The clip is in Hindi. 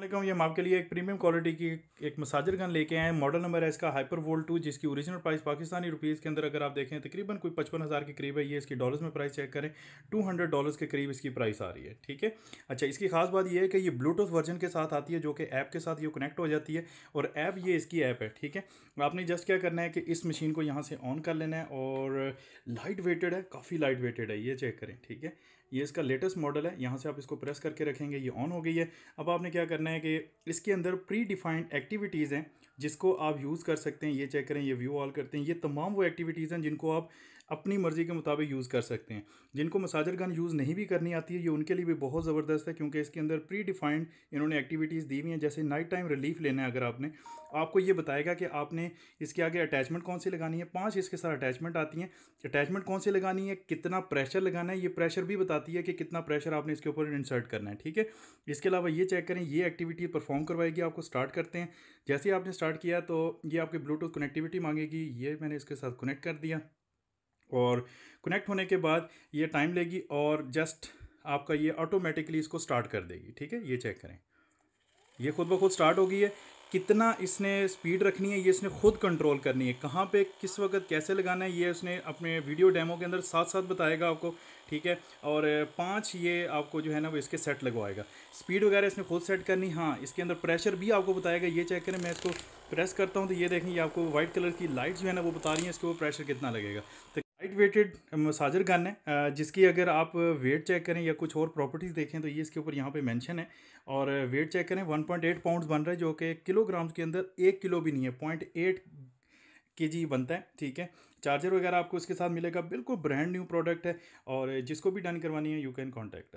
वालेकुम ये हम आपके लिए एक प्रीमियम क्वालिटी की एक मसाजर गन लेके आए हैं मॉडल नंबर है इसका हाइपर वोल्ट टू जिसकी ओरिजिनल प्राइस पाकिस्तानी रुपीज़ के अंदर अगर आप देखें तकरीबन कोई पचपन हज़ार के करीब है ये इसकी डॉलर्स में प्राइस चेक करें टू हंड्रेड डॉलर्स के करीब इसकी प्राइस आ रही है ठीक है अच्छा इसकी खास बात यह है कि ये ब्लूटूथ वर्जन के साथ आती है जो कि ऐप के साथ ये कनेक्ट हो जाती है और ऐप ये इसकी ऐप है ठीक है आपने जस्ट क्या करना है कि इस मशीन को यहाँ से ऑन कर लेना है और लाइट वेटेड है काफ़ी लाइट वेटेड है ये चेक करें ठीक है ये इसका लेटेस्ट मॉडल है यहाँ से आप इसको प्रेस करके रखेंगे ये ऑन हो गई है अब आपने क्या करना है करना है कि इसके अंदर प्री डिफाइंड एक्टिविटीज़ हैं जिसको आप यूज़ कर सकते हैं ये चेक करें ये व्यू ऑल करते हैं ये तमाम वो एक्टिविटीज़ हैं जिनको आप अपनी मर्ज़ी के मुताबिक यूज़ कर सकते हैं जिनको मसाजर गन यूज़ नहीं भी करनी आती है ये उनके लिए भी बहुत ज़बरदस्त है क्योंकि इसके अंदर प्री डिफाइंड इन्होंने एक्टिविटीज़ दी हुई हैं जैसे नाइट टाइम रिलीफ लेना है अगर आपने आपको ये बताएगा कि आपने इसके आगे अटैचमेंट कौन सी लगानी है पाँच इसके साथ अटैचमेंट आती हैं अटैचमेंट कौन सी लगानी है कितना प्रेशर लगाना है ये प्रेशर भी बताती है कि कितना प्रेशर आपने इसके ऊपर इंसर्ट करना है ठीक है इसके अलावा ये चेक करें ये एक्टिविटी परफॉर्म करवाएगी आपको स्टार्ट करते हैं जैसे ही आपने स्टार्ट किया तो ये आपकी ब्लूटूथ कनेक्टिविटी मांगेगी ये मैंने इसके साथ कनेक्ट कर दिया और कनेक्ट होने के बाद ये टाइम लेगी और जस्ट आपका ये ऑटोमेटिकली इसको स्टार्ट कर देगी ठीक है ये चेक करें ये खुद ब खुद स्टार्ट हो गई है कितना इसने स्पीड रखनी है ये इसने खुद कंट्रोल करनी है कहाँ पे किस वक्त कैसे लगाना है ये उसने अपने वीडियो डेमो के अंदर साथ साथ बताएगा आपको ठीक है और पाँच ये आपको जो है ना वो इसके सेट लगवाएगा स्पीड वगैरह इसने खुद सेट करनी हाँ इसके अंदर प्रेशर भी आपको बताएगा ये चेक करें मैं इसको प्रेस करता हूँ तो ये देखें ये आपको वाइट कलर की लाइट जो है ना वो बता रही है इसके वो प्रेशर कितना लगेगा तो लाइट वेटेड मसाजर गन है जिसकी अगर आप वेट चेक करें या कुछ और प्रॉपर्टीज़ देखें तो ये इसके ऊपर यहाँ पे मेंशन है और वेट चेक करें 1.8 पाउंड्स बन रहा है जो कि किलोग्राम के अंदर एक किलो भी नहीं है पॉइंट एट के जी बनता है ठीक है चार्जर वगैरह आपको इसके साथ मिलेगा बिल्कुल ब्रांड न्यू प्रोडक्ट है और जिसको भी डन करवानी है यू कैन कॉन्टैक्ट